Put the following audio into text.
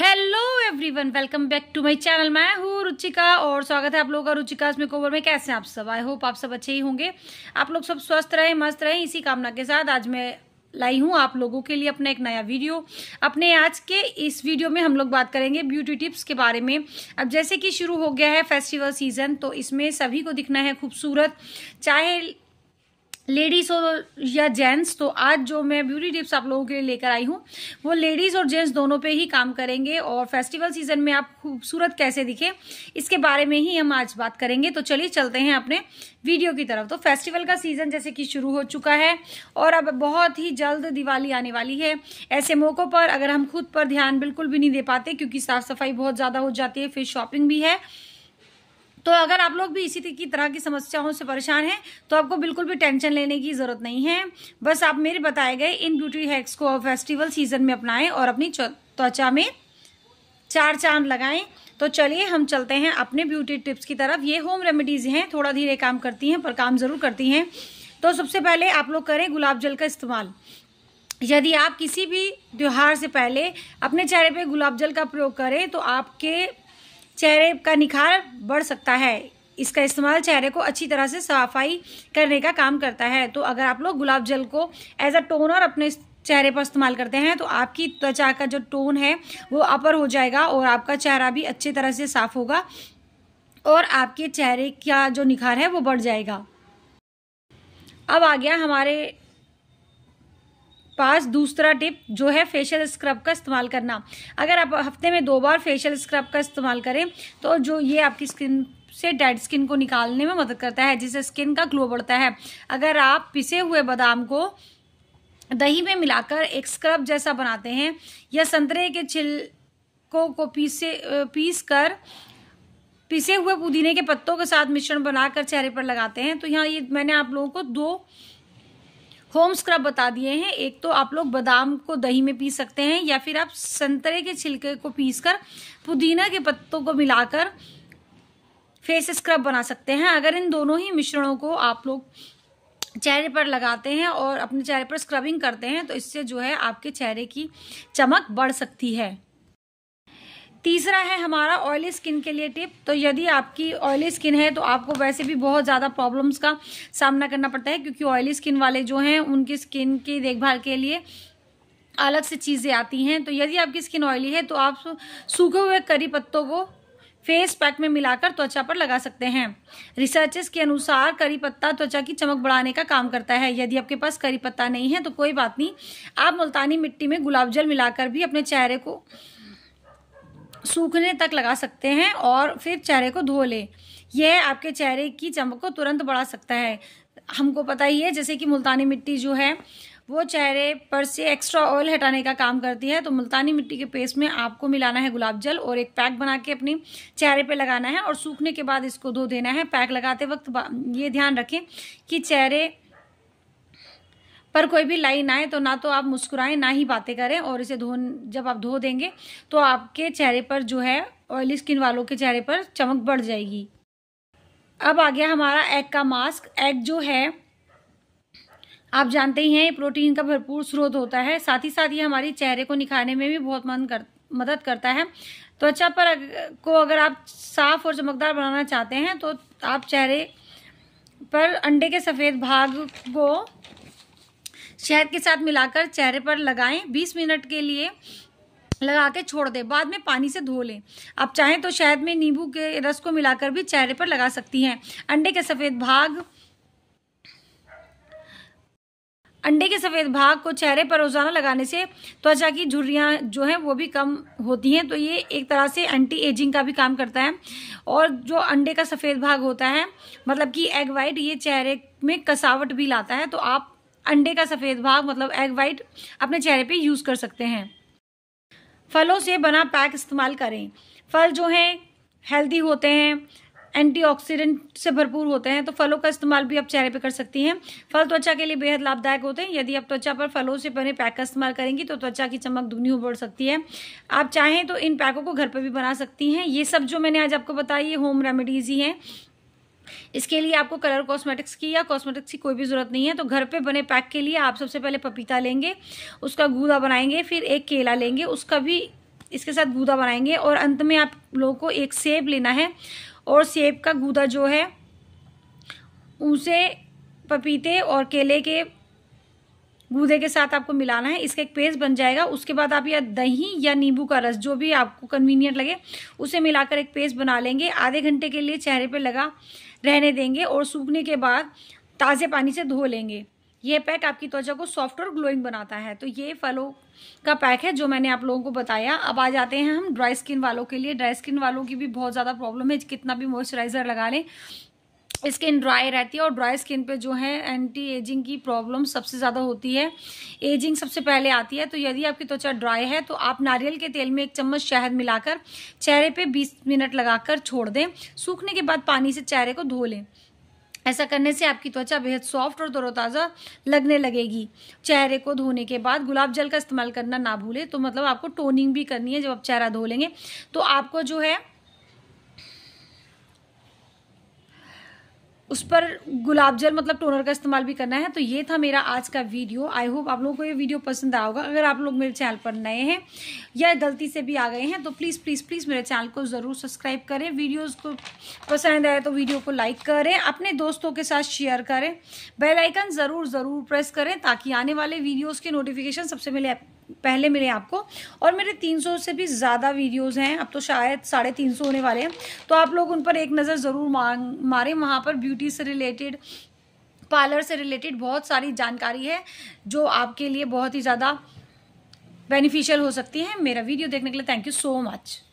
hello everyone welcome back to my channel मैं हूँ रुचिका और स्वागत है आप लोगों का रुचिका में कोवर में कैसे हैं आप सब आई होप आप सब अच्छे ही होंगे आप लोग सब स्वस्थ रहें मस्त रहें इसी कामना के साथ आज मैं लाई हूँ आप लोगों के लिए अपना एक नया वीडियो अपने आज के इस वीडियो में हम लोग बात करेंगे ब्यूटी टिप्स के बारे में अब जैसे कि शुरू हो गया है फेस्टिवल सीजन तो इसमें सभी को दिखना है खूबसूरत चाहे लेडीज़ और या जेंट्स तो आज जो मैं ब्यूटी टिप्स आप लोगों के लिए लेकर आई हूँ वो लेडीज़ और जेंट्स दोनों पे ही काम करेंगे और फेस्टिवल सीजन में आप खूबसूरत कैसे दिखे इसके बारे में ही हम आज बात करेंगे तो चलिए चलते हैं अपने वीडियो की तरफ तो फेस्टिवल का सीज़न जैसे कि शुरू हो चुका है और अब बहुत ही जल्द दिवाली आने वाली है ऐसे मौक़ों पर अगर हम खुद पर ध्यान बिल्कुल भी नहीं दे पाते क्योंकि साफ़ सफाई बहुत ज़्यादा हो जाती है फिर शॉपिंग भी है तो अगर आप लोग भी इसी की तरह की समस्याओं से परेशान हैं तो आपको बिल्कुल भी टेंशन लेने की ज़रूरत नहीं है बस आप मेरे बताए गए इन ब्यूटी हैक्स को फेस्टिवल सीजन में अपनाएं और अपनी त्वचा में चार चांद लगाएं तो चलिए हम चलते हैं अपने ब्यूटी टिप्स की तरफ ये होम रेमेडीज़ हैं थोड़ा धीरे काम करती हैं पर काम ज़रूर करती हैं तो सबसे पहले आप लोग करें गुलाब जल का इस्तेमाल यदि आप किसी भी त्यौहार से पहले अपने चेहरे पे गुलाब जल का प्रयोग करें तो आपके चेहरे का निखार बढ़ सकता है इसका इस्तेमाल चेहरे को अच्छी तरह से सफाई करने का काम करता है तो अगर आप लोग गुलाब जल को एज अ टोनर अपने चेहरे पर इस्तेमाल करते हैं तो आपकी त्वचा का जो टोन है वो अपर हो जाएगा और आपका चेहरा भी अच्छी तरह से साफ होगा और आपके चेहरे का जो निखार है वो बढ़ जाएगा अब आ गया हमारे पास दूसरा टिप जो है फेशियल स्क्रब का इस्तेमाल करना अगर आप हफ्ते में दो बार फेशियल स्क्रब का इस्तेमाल करें तो जो ये आपकी स्किन से डेड स्किन को निकालने में मदद करता है जिससे स्किन का ग्लो बढ़ता है अगर आप पिसे हुए बादाम को दही में मिलाकर एक स्क्रब जैसा बनाते हैं या संतरे के छिलकों को पीसे पीस कर पिसे हुए पुदीने के पत्तों के साथ मिश्रण बनाकर चेहरे पर लगाते हैं तो यहाँ ये मैंने आप लोगों को दो होम स्क्रब बता दिए हैं एक तो आप लोग बादाम को दही में पी सकते हैं या फिर आप संतरे के छिलके को पीसकर पुदीना के पत्तों को मिलाकर फेस स्क्रब बना सकते हैं अगर इन दोनों ही मिश्रणों को आप लोग चेहरे पर लगाते हैं और अपने चेहरे पर स्क्रबिंग करते हैं तो इससे जो है आपके चेहरे की चमक बढ़ सकती है तीसरा है हमारा ऑयली स्किन के लिए टिप तो यदि आपकी ऑयली स्किन है तो आपको वैसे भी बहुत ज़्यादा प्रॉब्लम्स का सामना करना पड़ता है क्योंकि ऑयली स्किन वाले जो हैं उनकी स्किन की देखभाल के लिए अलग से चीज़ें आती हैं तो यदि आपकी स्किन ऑयली है तो आप सूखे हुए करी पत्तों को फेस पैक में मिलाकर त्वचा पर लगा सकते हैं रिसर्चेस के अनुसार करी पत्ता त्वचा की चमक बढ़ाने का काम करता है यदि आपके पास करी पत्ता नहीं है तो कोई बात नहीं आप मुल्तानी मिट्टी में गुलाब जल मिलाकर भी अपने चेहरे को सूखने तक लगा सकते हैं और फिर चेहरे को धो लें यह आपके चेहरे की चमक को तुरंत बढ़ा सकता है हमको पता ही है जैसे कि मुल्तानी मिट्टी जो है वो चेहरे पर से एक्स्ट्रा ऑयल हटाने का काम करती है तो मुल्तानी मिट्टी के पेस्ट में आपको मिलाना है गुलाब जल और एक पैक बना के अपनी चेहरे पे लगाना है और सूखने के बाद इसको धो देना है पैक लगाते वक्त ये ध्यान रखें कि चेहरे पर कोई भी लाइन आए तो ना तो आप मुस्कुराएं ना ही बातें करें और इसे धो जब आप धो देंगे तो आपके चेहरे पर जो है ऑयली स्किन वालों के चेहरे पर चमक बढ़ जाएगी अब आ गया हमारा एग का मास्क एग जो है आप जानते ही हैं ये प्रोटीन का भरपूर स्रोत होता है साथ ही साथ ये हमारे चेहरे को निखारने में भी बहुत मन कर मदद करता है तो अच्छा पर अग, को अगर आप साफ और चमकदार बनाना चाहते हैं तो आप चेहरे पर अंडे के सफ़ेद भाग को शहद के साथ मिलाकर चेहरे पर लगाएं 20 मिनट के लिए लगा के छोड़ दें बाद में पानी से धो लें आप चाहें तो शहद में नींबू के रस को मिलाकर भी चेहरे पर लगा सकती हैं अंडे के सफ़ेद भाग अंडे के सफ़ेद भाग को चेहरे पर रोज़ाना लगाने से त्वचा की झुर्रियाँ जो हैं वो भी कम होती हैं तो ये एक तरह से एंटी एजिंग का भी काम करता है और जो अंडे का सफ़ेद भाग होता है मतलब कि एग वाइट ये चेहरे में कसावट भी लाता है तो आप अंडे का सफ़ेद भाग मतलब एग वाइट अपने चेहरे पे यूज़ कर सकते हैं फलों से बना पैक इस्तेमाल करें फल जो हैं हेल्दी होते हैं एंटीऑक्सीडेंट से भरपूर होते हैं तो फलों का इस्तेमाल भी आप चेहरे पे कर सकती हैं फल त्वचा के लिए बेहद लाभदायक होते हैं यदि आप त्वचा पर फलों से बने पैक का इस्तेमाल करेंगी तो त्वचा की चमक दुगनी हो बढ़ सकती है आप चाहें तो इन पैकों को घर पर भी बना सकती हैं ये सब जो मैंने आज आपको बताया ये होम रेमेडीज़ ही हैं इसके लिए आपको कलर कॉस्मेटिक्स की या कॉस्मेटिक्स की कोई भी ज़रूरत नहीं है तो घर पे बने पैक के लिए आप सबसे पहले पपीता लेंगे उसका गूदा बनाएंगे फिर एक केला लेंगे उसका भी इसके साथ गूदा बनाएंगे और अंत में आप लोगों को एक सेब लेना है और सेब का गूदा जो है उसे पपीते और केले के गूदे के साथ आपको मिलाना है इसका एक पेस्ट बन जाएगा उसके बाद आप या दही या नींबू का रस जो भी आपको कन्वीनियंट लगे उसे मिलाकर एक पेस्ट बना लेंगे आधे घंटे के लिए चेहरे पर लगा रहने देंगे और सूखने के बाद ताज़े पानी से धो लेंगे यह पैक आपकी त्वचा को सॉफ्ट और ग्लोइंग बनाता है तो ये फलों का पैक है जो मैंने आप लोगों को बताया अब आ जाते हैं हम ड्राई स्किन वालों के लिए ड्राई स्किन वालों की भी बहुत ज़्यादा प्रॉब्लम है कितना भी मॉइस्चराइज़र लगा लें स्किन ड्राई रहती है और ड्राई स्किन पे जो है एंटी एजिंग की प्रॉब्लम सबसे ज़्यादा होती है एजिंग सबसे पहले आती है तो यदि आपकी त्वचा ड्राई है तो आप नारियल के तेल में एक चम्मच शहद मिलाकर चेहरे पे 20 मिनट लगाकर छोड़ दें सूखने के बाद पानी से चेहरे को धो लें ऐसा करने से आपकी त्वचा बेहद सॉफ्ट और तरोताज़ा लगने लगेगी चेहरे को धोने के बाद गुलाब जल का इस्तेमाल करना ना भूलें तो मतलब आपको टोनिंग भी करनी है जब आप चेहरा धो लेंगे तो आपको जो है उस पर गुलाब जल मतलब टोनर का इस्तेमाल भी करना है तो ये था मेरा आज का वीडियो आई होप आप लोगों को ये वीडियो पसंद आया होगा अगर आप लोग मेरे चैनल पर नए हैं या गलती से भी आ गए हैं तो प्लीज़ प्लीज़ प्लीज़ मेरे चैनल को ज़रूर सब्सक्राइब करें वीडियोस को पसंद आए तो वीडियो को लाइक करें अपने दोस्तों के साथ शेयर करें बेलाइकन ज़रूर ज़रूर प्रेस करें ताकि आने वाले वीडियोज़ के नोटिफिकेशन सबसे पहले पहले मिले आपको और मेरे 300 से भी ज़्यादा वीडियोस हैं अब तो शायद साढ़े तीन सौ होने वाले हैं तो आप लोग उन पर एक नज़र ज़रूर मारें वहाँ पर ब्यूटी से रिलेटेड पार्लर से रिलेटेड बहुत सारी जानकारी है जो आपके लिए बहुत ही ज़्यादा बेनिफिशियल हो सकती है मेरा वीडियो देखने के लिए थैंक यू सो मच